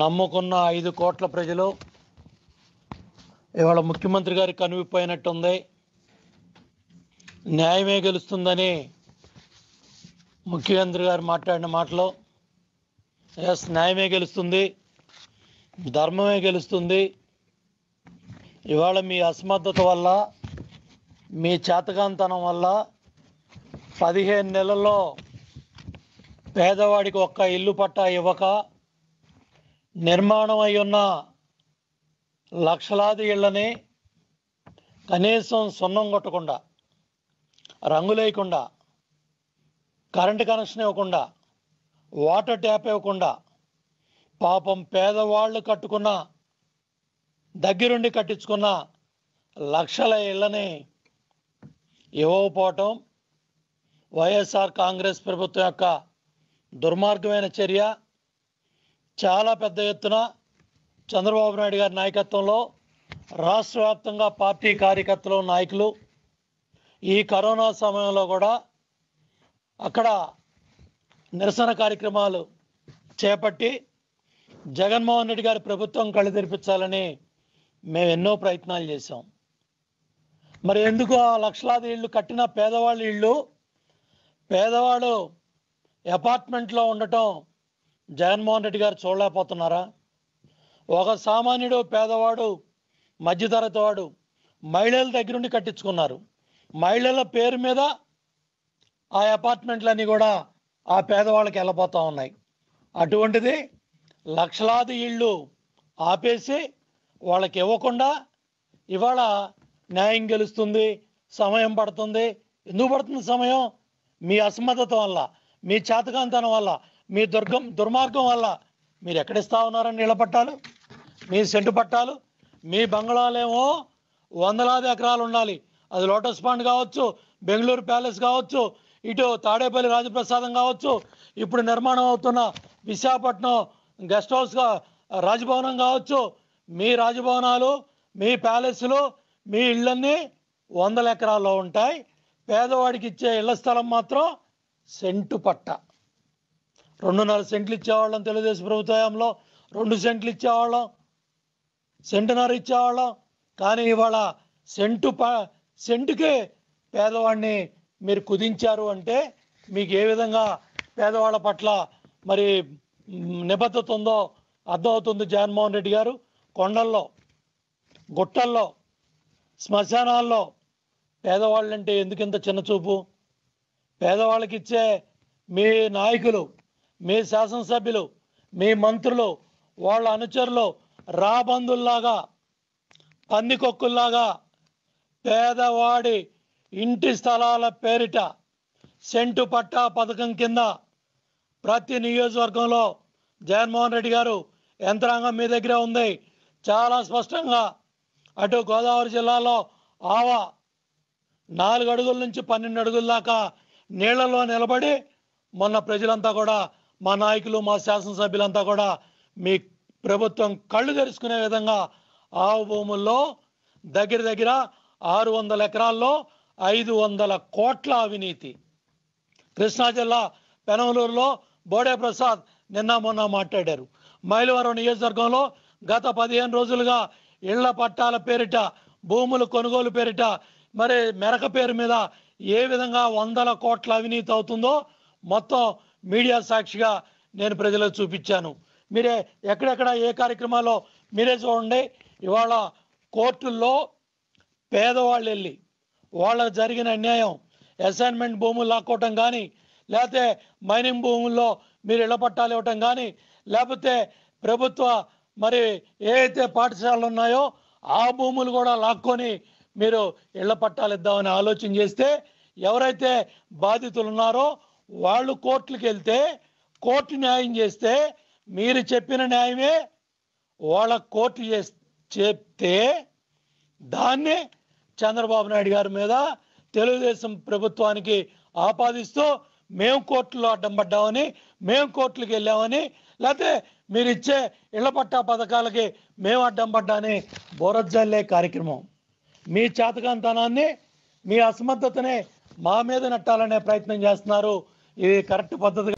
నమ్ముకున్న ఐదు కోట్ల ప్రజలు ఇవాళ ముఖ్యమంత్రి గారి కనువిపోయినట్టుంది న్యాయమే గెలుస్తుందని ముఖ్యమంత్రి గారు మాట్లాడిన మాటలో ఎస్ న్యాయమే గెలుస్తుంది ధర్మమే గెలుస్తుంది ఇవాళ మీ అసమర్థత వల్ల మీ చేతకాంతనం వల్ల పదిహేను నెలల్లో పేదవాడికి ఒక్క ఇల్లు పట్టా ఇవ్వక నిర్మాణం అయి ఉన్న లక్షలాది ఇళ్ళని కనీసం సున్నం కొట్టకుండా రంగులేయకుండా కరెంటు కనెక్షన్ ఇవ్వకుండా వాటర్ ట్యాప్ ఇవ్వకుండా పాపం పేదవాళ్ళు కట్టుకున్న దగ్గరుండి కట్టించుకున్న లక్షల ఇళ్ళని ఇవ్వకపోవటం వైఎస్ఆర్ కాంగ్రెస్ ప్రభుత్వం యొక్క దుర్మార్గమైన చర్య చాలా పెద్ద ఎత్తున చంద్రబాబు నాయుడు గారి నాయకత్వంలో రాష్ట్ర వ్యాప్తంగా పార్టీ కార్యకర్తలు నాయకులు ఈ కరోనా సమయంలో కూడా అక్కడ నిరసన కార్యక్రమాలు చేపట్టి జగన్మోహన్ రెడ్డి గారి ప్రభుత్వం కళ్ళు తెరిపించాలని మేము ఎన్నో ప్రయత్నాలు చేశాం మరి ఎందుకు ఆ లక్షలాది ఇళ్ళు కట్టిన పేదవాళ్ళ ఇళ్ళు పేదవాడు అపార్ట్మెంట్లో ఉండటం జగన్మోహన్ రెడ్డి గారు చూడలేకపోతున్నారా ఒక సామాన్యుడు పేదవాడు మధ్యతరగతి వాడు మహిళల దగ్గరుండి కట్టించుకున్నారు మహిళల పేరు మీద ఆ అపార్ట్మెంట్లన్నీ కూడా ఆ పేదవాళ్ళకి వెళ్ళిపోతూ ఉన్నాయి అటువంటిది లక్షలాది ఇళ్ళు ఆపేసి వాళ్ళకి ఇవ్వకుండా ఇవాళ న్యాయం గెలుస్తుంది సమయం పడుతుంది ఎందుకు పడుతుంది సమయం మీ అసమర్థత వల్ల మీ చేతకాంతనం వల్ల మీ దుర్గం దుర్మార్గం వల్ల మీరు ఎక్కడిస్తా ఉన్నారని నీళ్ళ పట్టాలు మీ సెంటు పట్టాలు మీ బంగ్లాలేమో వందలాది ఎకరాలు ఉండాలి అది లోటస్ పాండ్ కావచ్చు బెంగళూరు ప్యాలెస్ కావచ్చు ఇటు తాడేపల్లి రాజప్రసాదం కావచ్చు ఇప్పుడు నిర్మాణం అవుతున్న విశాఖపట్నం గెస్ట్ హౌస్గా రాజభవనం కావచ్చు మీ రాజభవనాలు మీ ప్యాలెస్లు మీ ఇళ్ళన్నీ వందల ఎకరాల్లో ఉంటాయి పేదవాడికి ఇచ్చే ఇళ్ల స్థలం మాత్రం సెంటు పట్ట రెండున్నర సెంట్లు ఇచ్చేవాళ్ళం తెలుగుదేశం ప్రభుత్వంలో రెండు సెంట్లు ఇచ్చేవాళ్ళం సెంటున్నర ఇచ్చేవాళ్ళం కానీ ఇవాళ సెంటు ప సెంటుకే పేదవాడిని మీరు కుదించారు అంటే మీకు ఏ విధంగా పేదవాళ్ళ పట్ల మరి నిబద్ధత ఉందో అర్థమవుతుంది జగన్మోహన్ రెడ్డి గారు కొండల్లో గుట్టల్లో శ్మశానాల్లో పేదవాళ్ళంటే ఎందుకింత చిన్నచూపు పేదవాళ్ళకిచ్చే మీ నాయకులు మీ శాసనసభ్యులు మీ మంత్రులు వాళ్ళ అనుచరులు రాబందుల్లాగా పందికొక్కుల్లాగా పేదవాడి ఇంటి స్థలాల పేరిట సెంటు పట్టా పథకం కింద ప్రతి నియోజకవర్గంలో జగన్మోహన్ రెడ్డి గారు యంత్రాంగం మీ దగ్గర ఉంది చాలా స్పష్టంగా అటు గోదావరి జిల్లాలో ఆవా నాలుగు అడుగుల నుంచి పన్నెండు అడుగుల దాకా నీళ్లలో నిలబడి మొన్న ప్రజలంతా కూడా మా నాయకులు మా శాసనసభ్యులంతా కూడా మీ ప్రభుత్వం కళ్ళు తెరుచుకునే విధంగా ఆవు భూముల్లో దగ్గర దగ్గర ఆరు వందల ఎకరాల్లో ఐదు వందల కోట్ల అవినీతి కృష్ణా జిల్లా పెనమలూరులో బోడే ప్రసాద్ నిన్న మొన్న మాట్లాడారు మైలవరం నియోజకవర్గంలో గత పదిహేను రోజులుగా ఇళ్ల పట్టాల పేరిట భూముల కొనుగోలు పేరిట మరి మెరక పేరు మీద ఏ విధంగా వందల కోట్ల అవినీతి అవుతుందో మొత్తం మీడియా సాక్షిగా నేను ప్రజలకు చూపించాను మీరే ఎక్కడెక్కడ ఏ కార్యక్రమాల్లో మీరే చూడండి ఇవాళ కోర్టుల్లో పేదవాళ్ళు వెళ్ళి వాళ్ళకు జరిగిన అన్యాయం అసైన్మెంట్ భూములు లాక్కోవటం కానీ లేకపోతే మైనింగ్ భూముల్లో మీరు ఇళ్ల పట్టాలు ఇవ్వటం కానీ లేకపోతే ప్రభుత్వ మరి ఏదైతే పాఠశాలలు ఉన్నాయో ఆ భూములు కూడా లాక్కొని మీరు ఇళ్ల పట్టాలు ఇద్దామని ఆలోచన చేస్తే ఎవరైతే బాధితులు ఉన్నారో వాళ్ళు కోర్టులకు వెళ్తే కోర్టు న్యాయం చేస్తే మీరు చెప్పిన న్యాయమే వాళ్ళ కోర్టు చెప్తే దాన్నే చంద్రబాబు నాయుడు గారి మీద తెలుగుదేశం ప్రభుత్వానికి ఆపాదిస్తూ మేము కోర్టులో అడ్డం పడ్డామని మేము కోర్టులకు వెళ్ళామని లేకపోతే మీరు ఇచ్చే ఇళ్ల పట్టా పథకాలకి మేము అడ్డం పడ్డాని బోరజల్లే కార్యక్రమం మీ చేతకాంతనాన్ని మీ అసమర్థతనే మా మీద నెట్టాలనే ప్రయత్నం చేస్తున్నారు இது கரெக்ட் பத்ததுக்கு